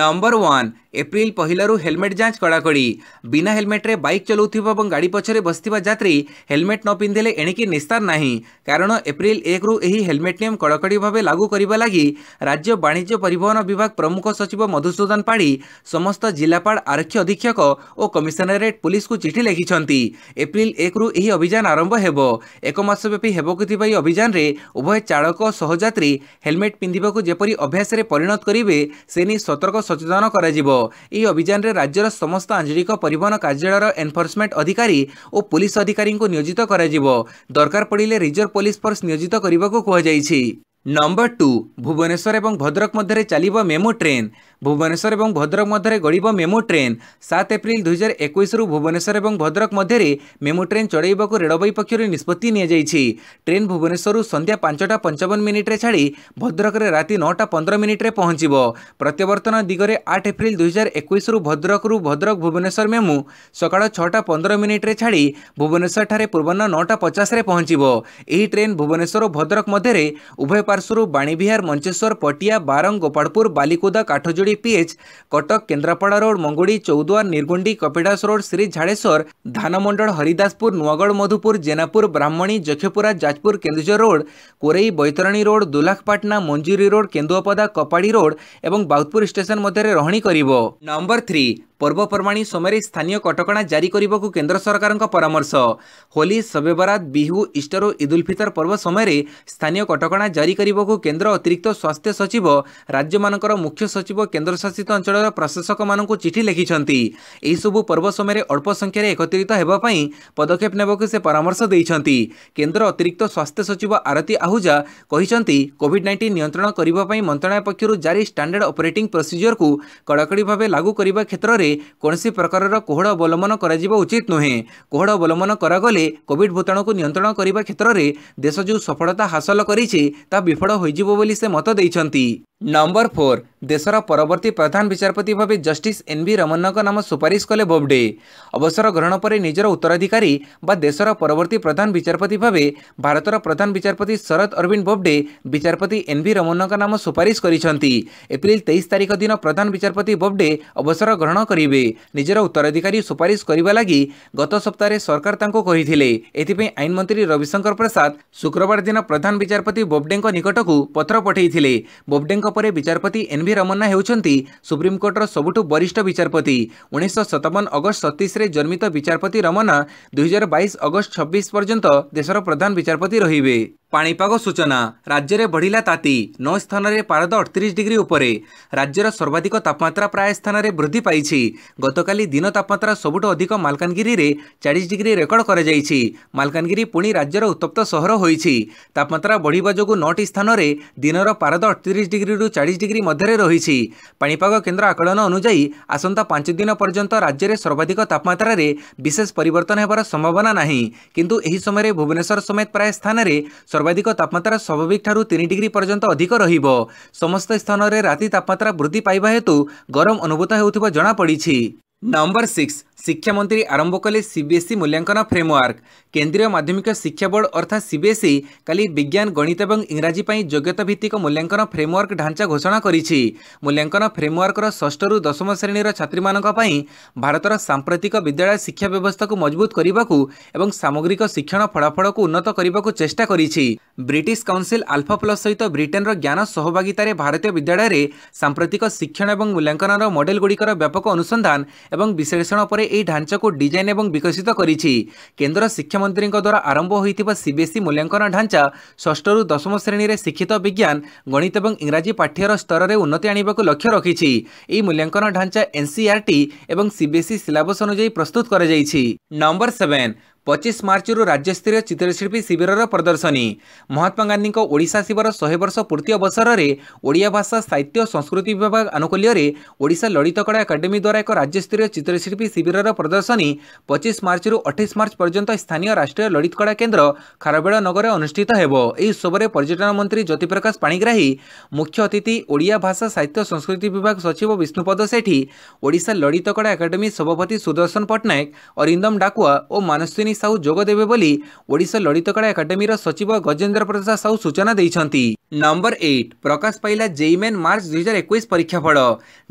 number one April ପହିଲାରୁ helmet ଯାଞ୍ଚ କଡ଼ାକଡ଼ି ବିନା ହେଲମେଟ୍ରେ ବାଇକ୍ ଚଲାଉଥିବା ଏବଂ ଗାଡ଼ି ପଛରେ ବସିଥିବା ଯାତ୍ରୀ ହେଲମେଟ୍ ନ ପିନ୍ଧିଲେ ଏଣିକି ନିସ୍ତାର ନାହିଁ କାରଣ ଏପ୍ରିଲ ଏକରୁ ଏହି ହେଲମେଟ୍ ନିୟମ କଡ଼ାକଡ଼ି ଭାବେ ଲାଗୁ କରିବା ଲାଗି ରାଜ୍ୟ ବାଣିଜ୍ୟ ପରିବହନ ବିଭାଗ ପ୍ରମୁଖ ସଚିବ ମଧୁସୂଦନ ପାଢ଼ୀ ସମସ୍ତ ଜିଲ୍ଲାପାଳ ଆରକ୍ଷୀ ଅଧୀକ୍ଷକ ଓ କମିଶନରେଟ୍ ପୁଲିସକୁ ଚିଠି ଲେଖିଛନ୍ତି ଏପ୍ରିଲ ଏକରୁ ଏହି ଅଭିଯାନ ଆରମ୍ଭ ହେବ ଏକ ମାସ ବ୍ୟାପୀ ହେବାକୁ ଥିବା ଏହି ଅଭିଯାନରେ ଉଭୟ ଚାଳକ ଓ ସହଯାତ୍ରୀ ହେଲମେଟ୍ ପିନ୍ଧିବାକୁ ଯେପରି ଅଭ୍ୟାସରେ ପରିଣତ କରିବେ ସେ ନେଇ ସତର୍କ ସତର୍କ ସଚେତନ କରାଯିବ ଏହି ଅଭିଯାନରେ ରାଜ୍ୟର ସମସ୍ତ ଆଞ୍ଚଳିକ ପରିବହନ କାର୍ଯ୍ୟାଳୟର ଏନ୍ଫୋର୍ସମେଣ୍ଟ ଅଧିକାରୀ ଓ ପୁଲିସ୍ ଅଧିକାରୀଙ୍କୁ ନିୟୋଜିତ କରାଯିବ ଦରକାର ପଡ଼ିଲେ ରିଜର୍ଭ ପୁଲିସ୍ ଫୋର୍ସ ନିୟୋଜିତ କରିବାକୁ କୁହାଯାଇଛି নম্বর টু ভুবনেশ্বর এবং ভদ্রক মধ্যে চালিব মেমো ট্রেন ভুবনেশ্বর এবং ভদ্রক মধ্যে গড়ব মেমো ট্রেন সাত এপ্রিল দুই হাজার একুশ রু ভুবনেশ্বর এবং ভদ্রক মধ্যে মেমো ট্রেন চড়াইবাক রেলবাই পক্ষর নিষ্পতি নিয়েছে ট্রেন ভুবনেশ্বর সন্ধ্যা পাঁচটা পঞ্চাবন মিনিটে ছাড়ি ভদ্রকরে রাতে নটা পনেরো মিনিটে পৌঁছব প্রত্যাবর্তন দিগরে আট এপ্রিল দুই হাজার একুশ রু ভদ্রক রু ভদ্রক ভুবনেশ্বর মেমু সকাল ছটা পনেরো মিনিটে ছাড়ি ভুবনেশ্বর ঠার পূর্ব নটা পচাশে পৌঁছব এই ট্রেন ভুবনেশ্বর ও ভদ্রক মধ্যে উভয় ପାର୍ଶ୍ୱରୁ Vanivihar Mancheswar Patia Barang Gopalpur Balikuda Kathajodi PH Cuttack Kendrapara road Manguli Chowdwar Nirgundi Kapilas road Shri Jhadeswar Dhanamandal Haridaspur Nuagarh Madhupur Jenapur Brahmani Jakhapura Jajpur Keonjhar road Korei Baitarani road Dulakhapatna Manjuri road କେନ୍ଦୁଅପଦା କପାଡ଼ି road ଏବଂ ବାଉଦପୁର ଷ୍ଟେସନ୍ ମଧ୍ୟରେ ରହଣି କରିବ ନମ୍ବର ଥ୍ରୀ ପର୍ବପର୍ବାଣୀ ସମୟରେ ସ୍ଥାନୀୟ କଟକଣା ଜାରି କରିବାକୁ କେନ୍ଦ୍ର ସରକାରଙ୍କ ପରାମର୍ଶ ହୋଲି ସବେବରାତ ବିହୁ ଇଷ୍ଟର ଓ ଇଦ୍ ଉଲ୍ ଫିତର ପର୍ବ ସମୟରେ ସ୍ଥାନୀୟ କଟକଣା ଜାରି କରିବାକୁ କେନ୍ଦ୍ର ଅତିରିକ୍ତ ସ୍ୱାସ୍ଥ୍ୟ ସଚିବ ରାଜ୍ୟମାନଙ୍କର ମୁଖ୍ୟ ସଚିବ କେନ୍ଦ୍ରଶାସିତ ଅଞ୍ଚଳର ପ୍ରଶାସକମାନଙ୍କୁ ଚିଠି ଲେଖିଛନ୍ତି ଏହିସବୁ ପର୍ବ ସମୟରେ ଅଳ୍ପ ସଂଖ୍ୟାରେ ଏକତ୍ରିତ ହେବା ପାଇଁ ପଦକ୍ଷେପ ନେବାକୁ ସେ ପରାମର୍ଶ ଦେଇଛନ୍ତି କେନ୍ଦ୍ର ଅତିରିକ୍ତ ସ୍ୱାସ୍ଥ୍ୟ ସଚିବ ଆରତୀ ଆହୁଜା କହିଛନ୍ତି କୋଭିଡ୍ ନାଇଣ୍ଟିନ୍ ନିୟନ୍ତ୍ରଣ କରିବା ପାଇଁ ମନ୍ତ୍ରଣାଳୟ ପକ୍ଷରୁ ଜାରି ଷ୍ଟାଣ୍ଡାର୍ଡ ଅପରେଟିଂ ପ୍ରୋସିଜିଓରକୁ କଡ଼ାକଡ଼ି ଭାବେ ଲାଗୁ କରିବା କ୍ଷେତ୍ରରେ କୌଣସି ପ୍ରକାରର କୋହଳ ଅବଲମ୍ବନ କରାଯିବା ଉଚିତ ନୁହେଁ କୋହଳ ଅବଲମ୍ବନ କରାଗଲେ କୋଭିଡ୍ ଭୂତାଣୁକୁ ନିୟନ୍ତ୍ରଣ କରିବା କ୍ଷେତ୍ରରେ ଦେଶ ଯେଉଁ ସଫଳତା ହାସଲ କରିଛି ତାହା ବିଫଳ ହୋଇଯିବ ବୋଲି ସେ ମତ ଦେଇଛନ୍ତି नम्बर फोर परवर्त प्रधान विचारपति भाव एन भी रमनाको नाम सुपारिश कले बोबडे अवसर ग्रहण पर निजर उत्तराधिकारी देशर परवर्ती प्रधान विचारपति भए भारत प्रधान विचारपति शरद अरविन्द बोबडे विचारपति भी रमन्ना नाम सुपारिश करप्रिल तेईस तेइस तारिख दिन प्रधान विचारपति बोबडे अवसर ग्रहण गरे निजर करने लगी गत सप्ताह सरकार त आइनमन्त्री रविशंकर प्रसाद शुक्रबार दिन प्रधान विचारपति बोबडे को पत्र पठाइदिनु बोबडे ପରେ ବିଚାରପତି ଏନ୍ଭି ରମନ୍ନା ହେଉଛନ୍ତି ସୁପ୍ରିମକୋର୍ଟର ସବୁଠୁ ବରିଷ୍ଠ ବିଚାରପତି ଉଣେଇଶହ ସତାବନ ଅଗଷ୍ଟ ସତେଇଶରେ ଜନ୍ମିତ ବିଚାରପତି ରମନ୍ନା ଦୁଇହଜାର ବାଇଶ ଅଗଷ୍ଟ ଛବିଶ ପର୍ଯ୍ୟନ୍ତ ଦେଶର ପ୍ରଧାନ ବିଚାରପତି ରହିବେ ପାଣିପାଗ ସୂଚନା ରାଜ୍ୟରେ ବଢ଼ିଲା ତାତି ନଅ ସ୍ଥାନରେ ପାରଦ ଅଠତିରିଶ ଡିଗ୍ରୀ ଉପରେ ରାଜ୍ୟର ସର୍ବାଧିକ ତାପମାତ୍ରା ପ୍ରାୟ ସ୍ଥାନରେ ବୃଦ୍ଧି ପାଇଛି ଗତକାଲି ଦିନ ତାପମାତ୍ରା ସବୁଠୁ ଅଧିକ ମାଲକାନଗିରିରେ ଚାଳିଶ ଡିଗ୍ରୀ ରେକର୍ଡ କରାଯାଇଛି ମାଲକାନଗିରି ପୁଣି ରାଜ୍ୟର ଉତ୍ତପ୍ତ ସହର ହୋଇଛି ତାପମାତ୍ରା ବଢ଼ିବା ଯୋଗୁଁ ନଅଟି ସ୍ଥାନରେ ଦିନର ପାରଦ ଅଠତିରିଶ ଡିଗ୍ରୀରୁ ଚାଳିଶ ଡିଗ୍ରୀ ମଧ୍ୟରେ ରହିଛି ପାଣିପାଗ କେନ୍ଦ୍ର ଆକଳନ ଅନୁଯାୟୀ ଆସନ୍ତା ପାଞ୍ଚ ଦିନ ପର୍ଯ୍ୟନ୍ତ ରାଜ୍ୟରେ ସର୍ବାଧିକ ତାପମାତ୍ରାରେ ବିଶେଷ ପରିବର୍ତ୍ତନ ହେବାର ସମ୍ଭାବନା ନାହିଁ କିନ୍ତୁ ଏହି ସମୟରେ ଭୁବନେଶ୍ୱର ସମେତ ପ୍ରାୟ ସ୍ଥାନରେ ସର୍ବାଧିକ ତାପମାତ୍ରା ସ୍ୱାଭାବିକଠାରୁ ତିନି ଡିଗ୍ରୀ ପର୍ଯ୍ୟନ୍ତ ଅଧିକ ରହିବ ସମସ୍ତ ସ୍ଥାନରେ ରାତି ତାପମାତ୍ରା ବୃଦ୍ଧି ପାଇବା ହେତୁ ଗରମ ଅନୁଭୂତ ହେଉଥିବା ଜଣାପଡ଼ିଛି ନମ୍ବର ସିକ୍ସ ଶିକ୍ଷାମନ୍ତ୍ରୀ ଆରମ୍ଭ କଲେ ସିବିଏସ୍ଇ ମୂଲ୍ୟାଙ୍କନ ଫ୍ରେମୱାର୍କ କେନ୍ଦ୍ରୀୟ ମାଧ୍ୟମିକ ଶିକ୍ଷା ବୋର୍ଡ ଅର୍ଥାତ୍ ସିବିଏସ୍ଇ କାଲି ବିଜ୍ଞାନ ଗଣିତ ଏବଂ ଇଂରାଜୀ ପାଇଁ ଯୋଗ୍ୟତା ଭିତ୍ତିକ ମୂଲ୍ୟାଙ୍କନ ଫ୍ରେମୱାର୍କ ଢାଞ୍ଚା ଘୋଷଣା କରିଛି ମୂଲ୍ୟାଙ୍କନ ଫ୍ରେମୱାର୍କର ଷଷ୍ଠରୁ ଦଶମ ଶ୍ରେଣୀର ଛାତ୍ରୀମାନଙ୍କ ପାଇଁ ଭାରତର ସାମ୍ପ୍ରତିକ ବିଦ୍ୟାଳୟ ଶିକ୍ଷା ବ୍ୟବସ୍ଥାକୁ ମଜବୁତ କରିବାକୁ ଏବଂ ସାମଗ୍ରିକ ଶିକ୍ଷଣ ଫଳାଫଳକୁ ଉନ୍ନତ କରିବାକୁ ଚେଷ୍ଟା କରିଛି ବ୍ରିଟିଶ କାଉନ୍ସିଲ୍ ଆଲ୍ଫା ପ୍ଲସ୍ ସହିତ ବ୍ରିଟେନ୍ର ଜ୍ଞାନ ସହଭାଗିତାରେ ଭାରତୀୟ ବିଦ୍ୟାଳୟରେ ସାମ୍ପ୍ରତିକ ଶିକ୍ଷଣ ଏବଂ ମୂଲ୍ୟାଙ୍କନର ମଡେଲଗୁଡ଼ିକର ବ୍ୟାପକ ଅନୁସନ୍ଧାନ ଏବଂ ବିଶ୍ଳେଷଣ ପରେ ଉପରେ ଏହି ଢାଞ୍ଚାକୁ ଡିଜାଇନ୍ ଏବଂ ବିକଶିତ କରିଛି କେନ୍ଦ୍ର ଶିକ୍ଷାମନ୍ତ୍ରୀଙ୍କ ଦ୍ୱାରା ଆରମ୍ଭ ହୋଇଥିବା ସିବିଏସ୍ଇ ମୂଲ୍ୟାଙ୍କନ ଢାଞ୍ଚା ଷଷ୍ଠରୁ ଦଶମ ଶ୍ରେଣୀରେ ଶିକ୍ଷିତ ବିଜ୍ଞାନ ଗଣିତ ଏବଂ ଇଂରାଜୀ ପାଠ୍ୟର ସ୍ତରରେ ଉନ୍ନତି ଆଣିବାକୁ ଲକ୍ଷ୍ୟ ରଖିଛି ଏହି ମୂଲ୍ୟାଙ୍କନ ଢାଞ୍ଚା ଏନ୍ସିଆର୍ଟି e ଏବଂ ସିବିଏସ୍ଇ ସିଲାବସ୍ ଅନୁଯାୟୀ ପ୍ରସ୍ତୁତ କରାଯାଇଛି ନମ୍ବର ସେଭେନ୍ ପଚିଶ ମାର୍ଚ୍ଚରୁ ରାଜ୍ୟସ୍ତରୀୟ ଚିତ୍ରଶିଳ୍ପୀ ଶିବିରର ପ୍ରଦର୍ଶନୀ ମହାତ୍ମା ଗାନ୍ଧୀଙ୍କ ଓଡ଼ିଶା ଶିବିର ଶହେ ବର୍ଷ ପୂର୍ତ୍ତି ଅବସରରେ ଓଡ଼ିଆ ଭାଷା ସାହିତ୍ୟ ଓ ସଂସ୍କୃତି ବିଭାଗ ଆନୁକୂଲ୍ୟରେ ଓଡ଼ିଶା ଲଳିତକଳା ଏକାଡେମୀ ଦ୍ୱାରା ଏକ ରାଜ୍ୟସ୍ତରୀୟ ଚିତ୍ରଶିଳ୍ପୀ ଶିବିରର ପ୍ରଦର୍ଶନୀ ପଚିଶ ମାର୍ଚ୍ଚରୁ ଅଠେଇଶ ମାର୍ଚ୍ଚ ପର୍ଯ୍ୟନ୍ତ ସ୍ଥାନୀୟ ରାଷ୍ଟ୍ରୀୟ ଲଳିତକଳା କେନ୍ଦ୍ର ଖାରବେଳ ନଗରରେ ଅନୁଷ୍ଠିତ ହେବ ଏହି ଉତ୍ସବରେ ପର୍ଯ୍ୟଟନ ମନ୍ତ୍ରୀ ଜ୍ୟୋତିପ୍ରକାଶ ପାଣିଗ୍ରାହୀ ମୁଖ୍ୟ ଅତିଥି ଓଡ଼ିଆ ଭାଷା ସାହିତ୍ୟ ସଂସ୍କୃତି ବିଭାଗ ସଚିବ ବିଷ୍ଣୁପଦ ସେଠୀ ଓଡ଼ିଶା ଲଳିତକଳା ଏକାଡେମୀ ସଭାପତି ସୁଦର୍ଶନ ପଟ୍ଟନାୟକ ଅରିନ୍ଦମ ଡାକୁଆ ଓ ମାନସ୍ୱିନୀ ସାହୁ ଯୋଗ ଦେବେ ବୋଲି ଓଡ଼ିଶା ଲଳିତକଳା ଏକାଡେମୀର ସଚିବ ଗଜେନ୍ଦ୍ର ପ୍ରସାଦ ସାହୁ ସୂଚନା ଦେଇଛନ୍ତି ନମ୍ବର ଏଇଟ୍ ପ୍ରକାଶ ପାଇଲା ଜେଇମେନ୍ ମାର୍ଚ୍ଚ ଦୁଇହଜାର ଏକୋଇଶ ପରୀକ୍ଷାଫଳ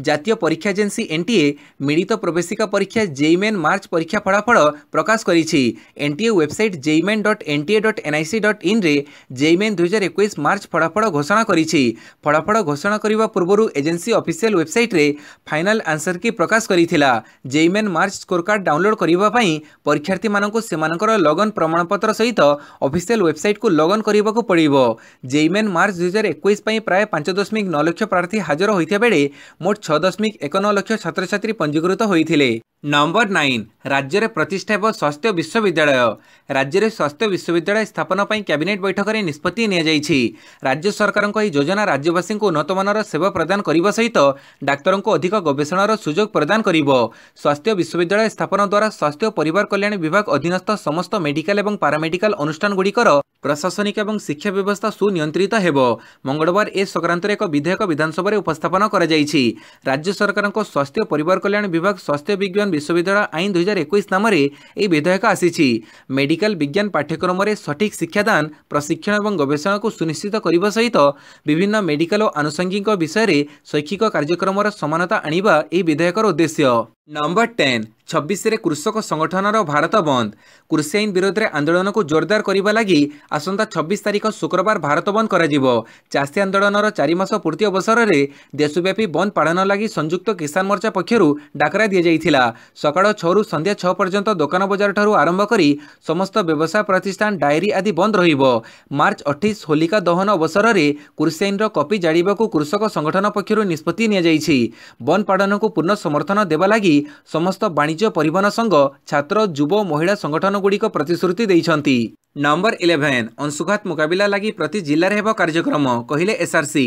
ଜାତୀୟ ପରୀକ୍ଷା ଏଜେନ୍ସି ଏନ୍ଟିଏ ମିଳିତ ପ୍ରବେଶିକା ପରୀକ୍ଷା ଜେଇମେନ୍ ମାର୍ଚ୍ଚ ପରୀକ୍ଷା ଫଳାଫଳ ପ୍ରକାଶ କରିଛି NTA website JEE main dot NTA dot NIC ଡଟ୍ ଇନ୍ରେ ଜେଇମେନ୍ ଦୁଇହଜାର ଏକୋଇଶ ମାର୍ଚ୍ଚ ଫଳାଫଳ ଘୋଷଣା କରିଛି ଫଳାଫଳ ଘୋଷଣା କରିବା ପୂର୍ବରୁ ଏଜେନ୍ସି ଅଫିସିଆଲ ୱେବସାଇଟ୍ରେ ଫାଇନାଲ ଆନ୍ସର କି ପ୍ରକାଶ କରିଥିଲା ଜେଇମେନ୍ ମାର୍ଚ୍ଚ ସ୍କୋରକାର୍ଡ଼ ଡାଉନଲୋଡ୍ କରିବା ପାଇଁ ପରୀକ୍ଷାର୍ଥୀମାନଙ୍କୁ ସେମାନଙ୍କର ଲଗ୍ଅନ୍ ପ୍ରମାଣପତ୍ର ସହିତ ଅଫିସିଆଲ ୱେବସାଇଟ୍କୁ ଲଗ୍ଅନ୍ କରିବାକୁ ପଡ଼ିବ ଜେଇମେନ୍ ମାର୍ଚ୍ଚ মার্চ দুই হাজার ଏକୋଇଶ ପାଇଁ ପ୍ରାୟ ପାଞ୍ଚ ଦଶମିକ ନଅ ଲକ୍ଷ ପ୍ରାର୍ଥୀ ହାଜର ହୋଇଥିବା ବେଳେ ମୋଟ ଛଅ ଦଶମିକ ଏକ ନଅ ଲକ୍ଷ ଛାତ୍ରଛାତ୍ରୀ ପଞ୍ଜୀକୃତ ହୋଇଥିଲେ ନମ୍ବର ନାଇନ୍ ରାଜ୍ୟରେ ପ୍ରତିଷ୍ଠା ହେବ ସ୍ୱାସ୍ଥ୍ୟ ବିଶ୍ୱବିଦ୍ୟାଳୟ ରାଜ୍ୟରେ ସ୍ୱାସ୍ଥ୍ୟ ବିଶ୍ୱବିଦ୍ୟାଳୟ ସ୍ଥାପନ ପାଇଁ କ୍ୟାବିନେଟ୍ ବୈଠକରେ ନିଷ୍ପତ୍ତି ନିଆଯାଇଛି ରାଜ୍ୟ ସରକାରଙ୍କ ଏହି ଯୋଜନା ରାଜ୍ୟବାସୀଙ୍କୁ ଉନ୍ନତମାନର ସେବା ପ୍ରଦାନ କରିବା ସହିତ ଡାକ୍ତରଙ୍କୁ ଅଧିକ ଗବେଷଣାର ସୁଯୋଗ ପ୍ରଦାନ କରିବ ସ୍ୱାସ୍ଥ୍ୟ ବିଶ୍ୱବିଦ୍ୟାଳୟ ସ୍ଥାପନ ଦ୍ୱାରା ସ୍ୱାସ୍ଥ୍ୟ ଓ ପରିବାର କଲ୍ୟାଣ ବିଭାଗ ଅଧୀନସ୍ଥ ସମସ୍ତ ମେଡିକାଲ ଏବଂ ପାରାମେଡିକାଲ ଅନୁଷ୍ଠାନଗୁଡ଼ିକର ପ୍ରଶାସନିକ ଏବଂ ଶିକ୍ଷା ବ୍ୟବସ୍ଥା ସୁନିୟନ୍ତ୍ରିତ ହେବ ମଙ୍ଗଳବାର ଏ ସଂକ୍ରାନ୍ତରେ ଏକ ବିଧେୟକ ବିଧାନସଭାରେ ଉପସ୍ଥାପନ କରାଯାଇଛି ରାଜ୍ୟ ସରକାରଙ୍କ ସ୍ୱାସ୍ଥ୍ୟ ପରିବାର କଲ୍ୟାଣ ବିଭାଗ ସ୍ୱାସ୍ଥ୍ୟ ବିଜ୍ଞାନ ବିଶ୍ୱବିଦ୍ୟାଳୟ ଆଇନ ଦୁଇ ହଜାର ଏକୋଇଶ ନାମରେ ଏହି ବିଧେୟକ ଆସିଛି ମେଡିକାଲ ବିଜ୍ଞାନ ପାଠ୍ୟକ୍ରମରେ ସଠିକ୍ ଶିକ୍ଷାଦାନ ପ୍ରଶିକ୍ଷଣ ଏବଂ ଗବେଷଣାକୁ ସୁନିଶ୍ଚିତ କରିବା ସହିତ ବିଭିନ୍ନ ମେଡିକାଲ ଓ ଆନୁଷଙ୍ଗିକ ବିଷୟରେ ଶୈକ୍ଷିକ କାର୍ଯ୍ୟକ୍ରମର ସମାନତା ଆଣିବା ଏହି ବିଧେୟକର ଉଦ୍ଦେଶ୍ୟ ନମ୍ବର ଟେନ୍ ଛବିଶରେ କୃଷକ ସଂଗଠନର ଭାରତ ବନ୍ଦ କୃଷି ଆଇନ ବିରୋଧରେ ଆନ୍ଦୋଳନକୁ ଜୋରଦାର କରିବା ଲାଗି ଆସନ୍ତା ଛବିଶ ତାରିଖ ଶୁକ୍ରବାର ଭାରତ ବନ୍ଦ କରାଯିବ ଚାଷୀ ଆନ୍ଦୋଳନର ଚାରିମାସ ପୂର୍ତ୍ତି ଅବସରରେ ଦେଶବ୍ୟାପୀ ବନ୍ଦ ପାଳନ ଲାଗି ସଂଯୁକ୍ତ କିଷାନ ମୋର୍ଚ୍ଚା ପକ୍ଷରୁ ଡାକରା ଦିଆଯାଇଥିଲା ସକାଳ ଛଅରୁ ସନ୍ଧ୍ୟା ଛଅ ପର୍ଯ୍ୟନ୍ତ ଦୋକାନ ବଜାରଠାରୁ ଆରମ୍ଭ କରି ସମସ୍ତ ବ୍ୟବସାୟ ପ୍ରତିଷ୍ଠାନ ଡାଏରୀ ଆଦି ବନ୍ଦ ରହିବ ମାର୍ଚ୍ଚ ଅଠେଇଶ ହୋଲିକା ଦହନ ଅବସରରେ କୃଷି ଆଇନର କପି ଜାଳିବାକୁ କୃଷକ ସଂଗଠନ ପକ୍ଷରୁ ନିଷ୍ପତ୍ତି ନିଆଯାଇଛି ବନ୍ଦ ପାଳନକୁ ପୂର୍ଣ୍ଣ ସମର୍ଥନ ଦେବା ଲାଗି ସମସ୍ତ ବାଣିଜ୍ୟ ପରିବହନ ସଂଘ ଛାତ୍ର ଯୁବ ମହିଳା ସଂଗଠନଗୁଡ଼ିକ ପ୍ରତିଶ୍ରୁତି ଦେଇଛନ୍ତି ନମ୍ବର ଇଲେଭେନ୍ ଅଂଶୁଘାତ ମୁକାବିଲା ଲାଗି ପ୍ରତି ଜିଲ୍ଲାରେ ହେବ କାର୍ଯ୍ୟକ୍ରମ କହିଲେ ଏସ୍ଆର୍ସି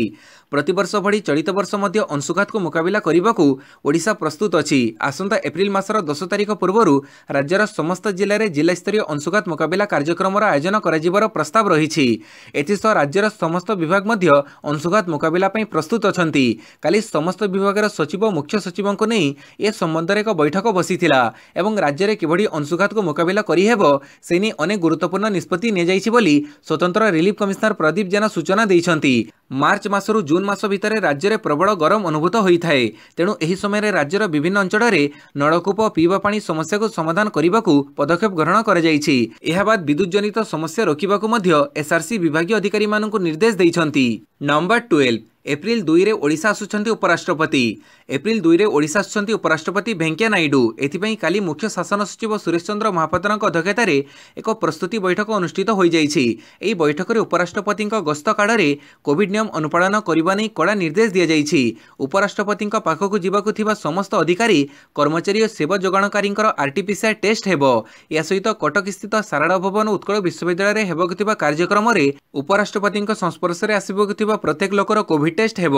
ପ୍ରତିବର୍ଷ ଭଳି ଚଳିତ ବର୍ଷ ମଧ୍ୟ ଅଂଶୁଘାତକୁ ମୁକାବିଲା କରିବାକୁ ଓଡ଼ିଶା ପ୍ରସ୍ତୁତ ଅଛି ଆସନ୍ତା ଏପ୍ରିଲ ମାସର ଦଶ ତାରିଖ ପୂର୍ବରୁ ରାଜ୍ୟର ସମସ୍ତ ଜିଲ୍ଲାରେ ଜିଲ୍ଲାସ୍ତରୀୟ ଅଂଶୁଘାତ ମୁକାବିଲା କାର୍ଯ୍ୟକ୍ରମର ଆୟୋଜନ କରାଯିବାର ପ୍ରସ୍ତାବ ରହିଛି ଏଥିସହ ରାଜ୍ୟର ସମସ୍ତ ବିଭାଗ ମଧ୍ୟ ଅଂଶୁଘାତ ମୁକାବିଲା ପାଇଁ ପ୍ରସ୍ତୁତ ଅଛନ୍ତି କାଲି ସମସ୍ତ ବିଭାଗର ସଚିବ ମୁଖ୍ୟ ସଚିବଙ୍କୁ ନେଇ ଏ ସମ୍ମ ସମ୍ବନ୍ଧରେ ଏକ ବୈଠକ ବସିଥିଲା ଏବଂ ରାଜ୍ୟରେ କିଭଳି ଅଂଶୁଘାତକୁ ମୁକାବିଲା କରିହେବ ସେ ନେଇ ଅନେକ ଗୁରୁତ୍ୱପୂର୍ଣ୍ଣ ନିଷ୍ପତ୍ତି ନିଆଯାଇଛି ବୋଲି ସ୍ୱତନ୍ତ୍ର ରିଲିଫ କମିଶନର ପ୍ରଦୀପ ଜେନା ସୂଚନା ଦେଇଛନ୍ତି ମାର୍ଚ୍ଚ ମାସରୁ ଜୁନ୍ ମାସ ଭିତରେ ରାଜ୍ୟରେ ପ୍ରବଳ ଗରମ ଅନୁଭୂତ ହୋଇଥାଏ ତେଣୁ ଏହି ସମୟରେ ରାଜ୍ୟର ବିଭିନ୍ନ ଅଞ୍ଚଳରେ ନଳକୂପ ପିଇବା ପାଣି ସମସ୍ୟାକୁ ସମାଧାନ କରିବାକୁ ପଦକ୍ଷେପ ଗ୍ରହଣ କରାଯାଇଛି ଏହାବାଦ ବିଦ୍ୟୁତ୍ ଜନିତ ସମସ୍ୟା ରୋକିବାକୁ ମଧ୍ୟ ଏସ୍ଆର୍ସି ବିଭାଗୀୟ ଅଧିକାରୀମାନଙ୍କୁ ନିର୍ଦ୍ଦେଶ ଦେଇଛନ୍ତି ନମ୍ବର ଟୁଏଲ୍ଭ ଏପ୍ରିଲ ଦୁଇରେ ଓଡ଼ିଶା ଆସୁଛନ୍ତି ଉପରାଷ୍ଟ୍ରପତି ଏପ୍ରିଲ ଦୁଇରେ ଓଡ଼ିଶା ଆସୁଛନ୍ତି ଉପରାଷ୍ଟ୍ରପତି ଭେଙ୍କିୟା ନାଇଡୁ ଏଥିପାଇଁ କାଲି ମୁଖ୍ୟ ଶାସନ ସଚିବ ସୁରେଶ ଚନ୍ଦ୍ର ମହାପାତ୍ରଙ୍କ ଅଧ୍ୟକ୍ଷତାରେ ଏକ ପ୍ରସ୍ତୁତି ବୈଠକ ଅନୁଷ୍ଠିତ ହୋଇଯାଇଛି ଏହି ବୈଠକରେ ଉପରାଷ୍ଟ୍ରପତିଙ୍କ ଗସ୍ତ କାଳରେ କୋଭିଡ୍ ନିୟମ ଅନୁପାଳନ କରିବା ନେଇ କଡ଼ା ନିର୍ଦ୍ଦେଶ ଦିଆଯାଇଛି ଉପରାଷ୍ଟ୍ରପତିଙ୍କ ପାଖକୁ ଯିବାକୁ ଥିବା ସମସ୍ତ ଅଧିକାରୀ କର୍ମଚାରୀ ଓ ସେବା ଯୋଗାଣକାରୀଙ୍କର ଆର୍ଟିପିସିଆର୍ ଟେଷ୍ଟ ହେବ ଏହା ସହିତ କଟକସ୍ଥିତ ଶାରଳା ଭବନ ଉତ୍କଳ ବିଶ୍ୱବିଦ୍ୟାଳୟରେ ହେବାକୁ ଥିବା କାର୍ଯ୍ୟକ୍ରମରେ ଉପରାଷ୍ଟ୍ରପତିଙ୍କ ସଂସ୍ପର୍ଶରେ ଆସିବାକୁ ଥିବା ପ୍ରତ୍ୟେକ ଲୋକର କୋଭିଡ୍ ଟେଷ୍ଟ ହେବ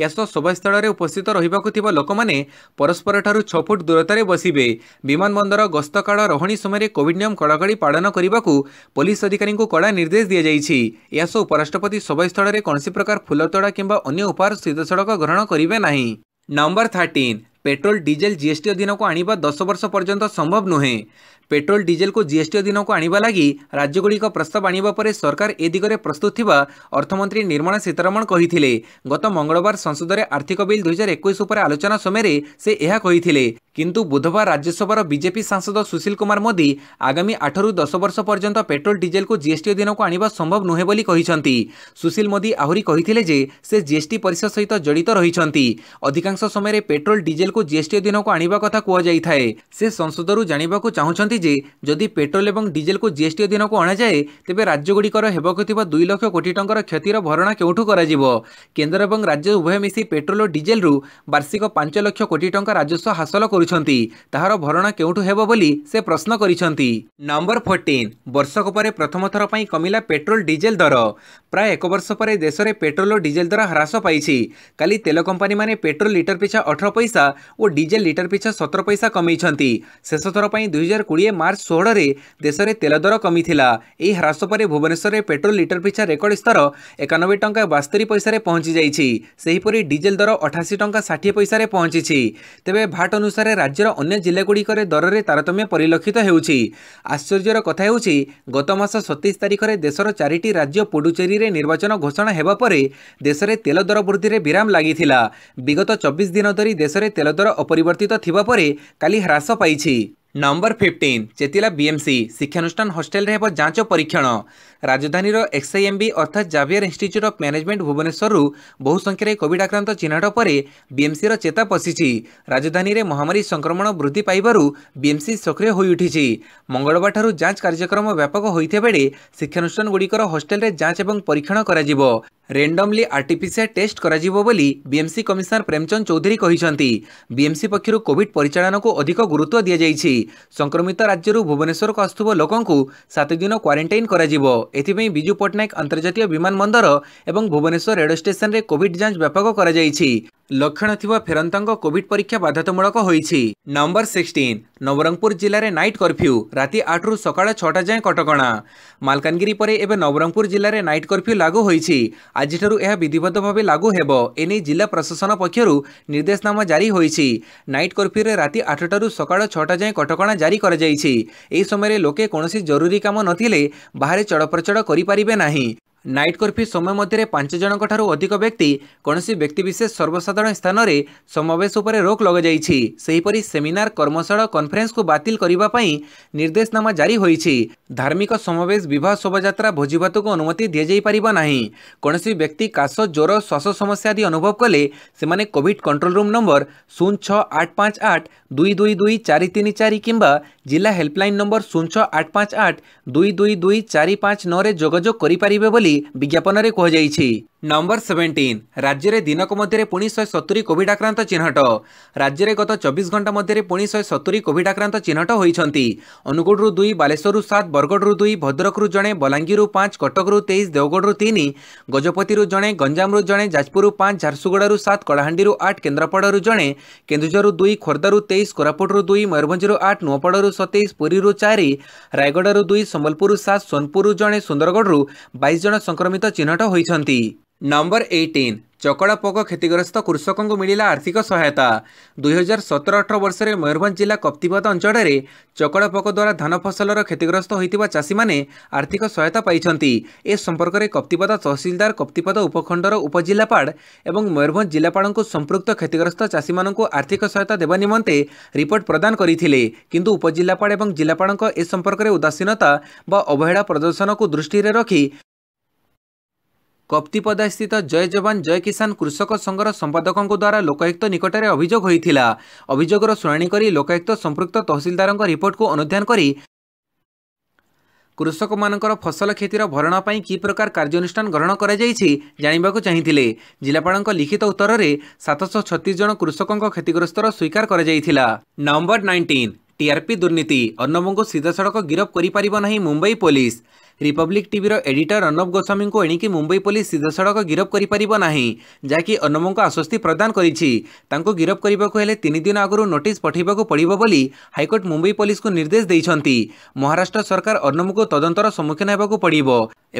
ଏହା ସହ ସଭାସ୍ଥଳରେ ଉପସ୍ଥିତ ରହିବାକୁ ଥିବା ଲୋକମାନେ ପରସ୍ପରଠାରୁ ଛଅ ଫୁଟ ଦୂରତାରେ ବସିବେ ବିମାନବନ୍ଦର ଗସ୍ତକାଳ ରହଣି ସମୟରେ କୋଭିଡ୍ ନିୟମ କଡ଼ାକଡ଼ି ପାଳନ କରିବାକୁ ପୋଲିସ ଅଧିକାରୀଙ୍କୁ କଡ଼ା ନିର୍ଦ୍ଦେଶ ଦିଆଯାଇଛି ଏହା ସହ ଉପରାଷ୍ଟ୍ରପତି ସଭାସ୍ଥଳରେ କୌଣସି ପ୍ରକାର ଫୁଲତୋଡ଼ା କିମ୍ବା ଅନ୍ୟ ଉପହାର ସିଧାସଳଖ ଗ୍ରହଣ କରିବେ ନାହିଁ number thirteen petrol diesel GST ଅଧୀନକୁ ଆଣିବା ଦଶ ବର୍ଷ ପର୍ଯ୍ୟନ୍ତ ସମ୍ଭବ ନୁହେଁ ପେଟ୍ରୋଲ ଡିଜେଲକୁ ଜିଏସ୍ଟି ଅଧୀନକୁ ଆଣିବା ଲାଗି ରାଜ୍ୟଗୁଡ଼ିକ ପ୍ରସ୍ତାବ ଆଣିବା ପରେ ସରକାର ଏ ଦିଗରେ ପ୍ରସ୍ତୁତ ଥିବା ଅର୍ଥମନ୍ତ୍ରୀ ନିର୍ମଳା ସୀତାରମଣ କହିଥିଲେ ଗତ ମଙ୍ଗଳବାର ସଂସଦରେ ଆର୍ଥିକ ବିଲ୍ ଦୁଇ ହଜାର ଏକୋଇଶ ଉପରେ ଆଲୋଚନା ସମୟରେ ସେ ଏହା କହିଥିଲେ কিন্তু বুধবার রাজ্যসভার বিজেপি সাংসদ সুশীল কুমার মোদি আগামী আঠর দশ বর্ষ পর্যন্ত পেট্রোল ডিজেলকু জিএসটি অধীনক আনবা সম্ভব নুহে বলে সুশীল মোদি আহরি কে যে সে জিএসটি পরিষদ সহ জড়িত রয়েছেন অধিকাংশ সময় পেট্রোল ডিজেলকু জিএসটি অধীনক আনবা কথা কুযাই থাকে সে সংসদর জাঁয়া চাহুমান ଯେ ଯଦି ପେଟ୍ରୋଲ ଏବଂ ଡିଜେଲକୁ ଜିଏସ୍ଟି ଅଧୀନକୁ ଅଣାଯାଏ ତେବେ ରାଜ୍ୟଗୁଡ଼ିକର ହେବାକୁ ଥିବା ଦୁଇ ଲକ୍ଷ କୋଟି ଟଙ୍କାର କ୍ଷତିର ଭରଣା କେଉଁଠୁ କରାଯିବ କେନ୍ଦ୍ର ଏବଂ ରାଜ୍ୟ ଉଭୟ ମିଶି ପେଟ୍ରୋଲ ଓ ଡିଜେଲରୁ ବାର୍ଷିକ ପାଞ୍ଚ ଲକ୍ଷ କୋଟି ଟଙ୍କା ରାଜସ୍ୱ ହାସଲ କରୁଛନ୍ତି ତାହାର ଭରଣା କେଉଁଠୁ ହେବ ବୋଲି ସେ ପ୍ରଶ୍ନ କରିଛନ୍ତି ନମ୍ବର ଫୋର୍ଟିନ୍ ବର୍ଷକ ପରେ ପ୍ରଥମ ଥର ପାଇଁ କମିଲା ପେଟ୍ରୋଲ ଡିଜେଲ ଦର ପ୍ରାୟ ଏକ ବର୍ଷ ପରେ ଦେଶରେ ପେଟ୍ରୋଲ ଓ ଡିଜେଲ ଦର ହ୍ରାସ ପାଇଛି କାଲି ତେଲ କମ୍ପାନୀମାନେ ପେଟ୍ରୋଲ ଲିଟର ପିଛା ଅଠର ପଇସା ଓ ଡିଜେଲ ଲିଟର ପିଛା ସତର ପଇସା କମେଇଛନ୍ତି ଶେଷ ଥର ପାଇଁ ଦୁଇହଜାର କୋଡ଼ିଏ କୋଡ଼ିଏ ମାର୍ଚ୍ଚ ଷୋହଳରେ ଦେଶରେ ତେଲ ଦର କମିଥିଲା ଏହି ହ୍ରାସ ପରେ ଭୁବନେଶ୍ୱରରେ ପେଟ୍ରୋଲ ଲିଟର ପିଛା ରେକର୍ଡ ସ୍ତର ଏକାନବେ ଟଙ୍କା ବାସ୍ତରୀ ପଇସାରେ ପହଞ୍ଚିଯାଇଛି ସେହିପରି ଡିଜେଲ ଦର ଅଠାଅଶୀ ଟଙ୍କା ଷାଠିଏ ପଇସାରେ ପହଞ୍ଚିଛି ତେବେ ଭାଟ୍ ଅନୁସାରେ ରାଜ୍ୟର ଅନ୍ୟ ଜିଲ୍ଲାଗୁଡ଼ିକରେ ଦରରେ ତାରତମ୍ୟ ପରିଲକ୍ଷିତ ହେଉଛି ଆଶ୍ଚର୍ଯ୍ୟର କଥା ହେଉଛି ଗତ ମାସ ସତେଇଶ ତାରିଖରେ ଦେଶର ଚାରିଟି ରାଜ୍ୟ ପୁଡୁଚେରୀରେ ନିର୍ବାଚନ ଘୋଷଣା ହେବା ପରେ ଦେଶରେ ତେଲ ଦର ବୃଦ୍ଧିରେ ବିରାମ ଲାଗିଥିଲା ବିଗତ ଚବିଶ ଦିନ ଧରି ଦେଶରେ ତେଲ ଦର ଅପରିବର୍ତ୍ତିତ ଥିବା ପରେ କାଲି ହ୍ରାସ ପାଇଛି ନମ୍ବର ଫିଫ୍ଟିନ୍ ଚେତିଲା ବିଏମ୍ସି ଶିକ୍ଷାନୁଷ୍ଠାନ ହଷ୍ଟେଲରେ ହେବ ଯାଞ୍ଚ ପରୀକ୍ଷଣ ରାଜଧାନୀର ଏକ୍ସଆଇଏମ୍ବି ଅର୍ଥାତ୍ ଜାଭିୟର ଇନ୍ଷ୍ଟିଚ୍ୟୁଟ୍ ଅଫ୍ ମ୍ୟାନେଜମେଣ୍ଟ ଭୁବନେଶ୍ୱରରୁ ବହୁ ସଂଖ୍ୟାରେ କୋଭିଡ୍ ଆକ୍ରାନ୍ତ ଚିହ୍ନଟ ପରେ ବିଏମ୍ସିର ଚେତା ପଶିଛି ରାଜଧାନୀରେ ମହାମାରୀ ସଂକ୍ରମଣ ବୃଦ୍ଧି ପାଇବାରୁ ବିଏମ୍ସି ସକ୍ରିୟ ହୋଇଉଠିଛି ମଙ୍ଗଳବାରଠାରୁ ଯାଞ୍ଚ କାର୍ଯ୍ୟକ୍ରମ ବ୍ୟାପକ ହୋଇଥିବାବେଳେ ଶିକ୍ଷାନୁଷ୍ଠାନଗୁଡ଼ିକର ହଷ୍ଟେଲରେ ଯାଞ୍ଚ ଏବଂ ପରୀକ୍ଷଣ କରାଯିବ ରେଣ୍ଡମ୍ଲି ଆର୍ଟିପିସିଆର୍ ଟେଷ୍ଟ କରାଯିବ ବୋଲି ବିଏମ୍ସି କମିଶନର ପ୍ରେମଚନ୍ଦ ଚୌଧୁରୀ କହିଛନ୍ତି ବିଏମ୍ସି ପକ୍ଷରୁ କୋଭିଡ୍ ପରିଚାଳନାକୁ ଅଧିକ ଗୁରୁତ୍ୱ ଦିଆଯାଇଛି ସଂକ୍ରମିତ ରାଜ୍ୟରୁ ଭୁବନେଶ୍ୱରକୁ ଆସୁଥିବା ଲୋକଙ୍କୁ ସାତ ଦିନ କ୍ୱାରେଣ୍ଟାଇନ୍ କରାଯିବ ଏଥିପାଇଁ ବିଜୁ ପଟ୍ଟନାୟକ ଅନ୍ତର୍ଜାତୀୟ ବିମାନ ବନ୍ଦର ଏବଂ ଭୁବନେଶ୍ୱର ରେଳ ଷ୍ଟେସନରେ କୋଭିଡ୍ ଯାଞ୍ଚ ବ୍ୟାପକ କରାଯାଇଛି ଲକ୍ଷଣ ଥିବା ଫେରନ୍ତାଙ୍କ କୋଭିଡ୍ ପରୀକ୍ଷା ବାଧ୍ୟତାମୂଳକ ହୋଇଛି ନମ୍ବର ସିକ୍ସଟିନ୍ ନବରଙ୍ଗପୁର ଜିଲ୍ଲାରେ ନାଇଟ୍ କର୍ଫ୍ୟୁ ରାତି ଆଠରୁ ସକାଳ ଛଅଟା ଯାଏଁ କଟକଣା ମାଲକାନଗିରି ପରେ ଏବେ ନବରଙ୍ଗପୁର ଜିଲ୍ଲାରେ ନାଇଟ୍ କର୍ଫ୍ୟୁ ଲାଗୁ ହୋଇଛି ଆଜିଠାରୁ ଏହା ବିଧିବଦ୍ଧ ଭାବେ ଲାଗୁ ହେବ ଏନେଇ ଜିଲ୍ଲା ପ୍ରଶାସନ ପକ୍ଷରୁ ନିର୍ଦ୍ଦେଶନାମା ଜାରି ହୋଇଛି ନାଇଟ୍ କର୍ଫ୍ୟୁରେ ରାତି ଆଠଟାରୁ ସକାଳ ଛଅଟା ଯାଏଁ କଟକଣା ଜାରି କରାଯାଇଛି ଏହି ସମୟରେ ଲୋକେ କୌଣସି ଜରୁରୀ କାମ ନଥିଲେ ବାହାରେ ଚଡ଼ପ୍ରଚଡ଼ କରିପାରିବେ ନାହିଁ নাইট কর্ফ্যু সময় মধ্যে পাঁচ জনক ঠার অধিক ব্যক্তি কৌশি ব্যক্তিবিশেষ সর্বসাধারণ স্থানরে সমাবেশ উপরে রোক লগাইছে সেইপরি সেমিনার কর্মশালা কনফরেন্সক বাতিল করা নির্দেশনামা জারি হয়েছে ধার্মিক সমাবেশ বিবাহ শোভাযাত্রা ভোজিভাতক অনুমতি দিয়াযাই পারিব না কৌশি ব্যক্তি কাশ জ্বর শ্বাস সমস্যা আদি অনুভব কলে সে কোভিড কন্ট্রোল রুম নম্বর শূন্য ছ আট পাঁচ আট দুই দুই দুই চারি তিন চারি কিংবা জেলা হেল্পলাইন নম্বর শূন্য ছ আট পাঁচ আট দুই দুই দুই চারি পাঁচ নয় যোগাযোগ করে পারে বলে ବିଜ୍ଞାପନରେ କୁହାଯାଇଛି ନମ୍ବର ସେଭେଣ୍ଟିନ୍ ରାଜ୍ୟରେ ଦିନକ ମଧ୍ୟରେ ପୁଣି ଶହେ ସତୁରୀ କୋଭିଡ୍ ଆକ୍ରାନ୍ତ ଚିହ୍ନଟ ରାଜ୍ୟରେ ଗତ ଚବିଶ ଘଣ୍ଟା ମଧ୍ୟରେ ପୁଣି ଶହେ ସତୁରୀ କୋଭିଡ୍ ଆକ୍ରାନ୍ତ ଚିହ୍ନଟ ହୋଇଛନ୍ତି ଅନୁଗୁଳରୁ ଦୁଇ ବାଲେଶ୍ୱରରୁ ସାତ ବରଗଡ଼ରୁ ଦୁଇ ଭଦ୍ରକରୁ ଜଣେ ବଲାଙ୍ଗୀରରୁ ପାଞ୍ଚ କଟକରୁ ତେଇଶ ଦେଓଗଡ଼ରୁ ତିନି ଗଜପତିରୁ ଜଣେ ଗଞ୍ଜାମରୁ ଜଣେ ଯାଜପୁରରୁ ପାଞ୍ଚ ଝାରସୁଗୁଡ଼ାରୁ ସାତ କଳାହାଣ୍ଡିରୁ ଆଠ କେନ୍ଦ୍ରାପଡ଼ାରୁ ଜଣେ କେନ୍ଦୁଝରରୁ ଦୁଇ ଖୋର୍ଦ୍ଧାରୁ ତେଇଶ କୋରାପୁଟରୁ ଦୁଇ ମୟୂରଭଞ୍ଜରୁ ଆଠ ନୂଆପଡ଼ାରୁ ସତେଇଶ ପୁରୀରୁ ଚାରି ରାୟଗଡ଼ାରୁ ଦୁଇ ସମ୍ବଲପୁରରୁ ସାତ ସୋନପୁରରୁ ଜଣେ ସୁନ୍ଦରଗଡ଼ରୁ ବାଇଶ ଜଣ ସଂକ୍ରମିତ ଚିହ୍ନଟ ହୋଇଛନ୍ତି ନମ୍ବର ଏଇଟିନ୍ ଚକଡ଼ା ପୋକ କ୍ଷତିଗ୍ରସ୍ତ କୃଷକଙ୍କୁ ମିଳିଲା ଆର୍ଥିକ ସହାୟତା ଦୁଇହଜାର ସତର ଅଠର ବର୍ଷରେ ମୟୂରଭଞ୍ଜ ଜିଲ୍ଲା କପ୍ତିପଦ ଅଞ୍ଚଳରେ ଚକଡ଼ା ପୋକ ଦ୍ୱାରା ଧାନ ଫସଲର କ୍ଷତିଗ୍ରସ୍ତ ହୋଇଥିବା ଚାଷୀମାନେ ଆର୍ଥିକ ସହାୟତା ପାଇଛନ୍ତି ଏ ସମ୍ପର୍କରେ କପ୍ତିପଦା ତହସିଲଦାର କପ୍ତିପଦ ଉପଖଣ୍ଡର ଉପଜିଲ୍ଲାପାଳ ଏବଂ ମୟୂରଭଞ୍ଜ ଜିଲ୍ଲାପାଳଙ୍କୁ ସମ୍ପୃକ୍ତ କ୍ଷତିଗ୍ରସ୍ତ ଚାଷୀମାନଙ୍କୁ ଆର୍ଥିକ ସହାୟତା ଦେବା ନିମନ୍ତେ ରିପୋର୍ଟ ପ୍ରଦାନ କରିଥିଲେ କିନ୍ତୁ ଉପଜିଲ୍ଲାପାଳ ଏବଂ ଜିଲ୍ଲାପାଳଙ୍କ ଏ ସମ୍ପର୍କରେ ଉଦାସୀନତା ବା ଅବହେଳା ପ୍ରଦର୍ଶନକୁ ଦୃଷ୍ଟିରେ ରଖି କପ୍ତିପଦାସ୍ଥିତ ଜୟ ଯବାନ ଜୟ କିଷାନ କୃଷକ ସଂଘର ସମ୍ପାଦକଙ୍କ ଦ୍ୱାରା ଲୋକାୟୁକ୍ତ ନିକଟରେ ଅଭିଯୋଗ ହୋଇଥିଲା ଅଭିଯୋଗର ଶୁଣାଣି କରି ଲୋକାୟୁକ୍ତ ସମ୍ପୃକ୍ତ ତହସିଲଦାରଙ୍କ ରିପୋର୍ଟକୁ ଅନୁଧ୍ୟାନ କରି କୃଷକମାନଙ୍କର ଫସଲ କ୍ଷତିର ଭରଣା ପାଇଁ କି ପ୍ରକାର କାର୍ଯ୍ୟାନୁଷ୍ଠାନ ଗ୍ରହଣ କରାଯାଇଛି ଜାଣିବାକୁ ଚାହିଁଥିଲେ ଜିଲ୍ଲାପାଳଙ୍କ ଲିଖିତ ଉତ୍ତରରେ ସାତଶହ ଛତିଶ ଜଣ କୃଷକଙ୍କ କ୍ଷତିଗ୍ରସ୍ତର ସ୍ୱୀକାର କରାଯାଇଥିଲା ନଭେମ୍ବର ନାଇଣ୍ଟିନ୍ ଟିଆର୍ପି ଦୁର୍ନୀତି ଅର୍ଣ୍ଣବଙ୍କୁ ସିଧାସଳଖ ଗିରଫ କରିପାରିବ ନାହିଁ ମୁମ୍ବାଇ ପୋଲିସ ରିପବ୍ଲିକ୍ ଟିଭିର ଏଡିଟର ଅନୁପ ଗୋସ୍ୱାମୀଙ୍କୁ ଏଣିକି ମୁମ୍ବାଇ ପୋଲିସ ସିଧାସଳଖ ଗିରଫ କରିପାରିବ ନାହିଁ ଯାହାକି ଅନୁପଙ୍କୁ ଆଶ୍ୱସ୍ତି ପ୍ରଦାନ କରିଛି ତାଙ୍କୁ ଗିରଫ କରିବାକୁ ହେଲେ ତିନି ଦିନ ଆଗରୁ ନୋଟିସ୍ ପଠାଇବାକୁ ପଡ଼ିବ ବୋଲି ହାଇକୋର୍ଟ ମୁମ୍ବାଇ ପୋଲିସକୁ ନିର୍ଦ୍ଦେଶ ଦେଇଛନ୍ତି ମହାରାଷ୍ଟ୍ର ସରକାର ଅନୁପଙ୍କୁ ତଦନ୍ତର ସମ୍ମୁଖୀନ ହେବାକୁ ପଡ଼ିବ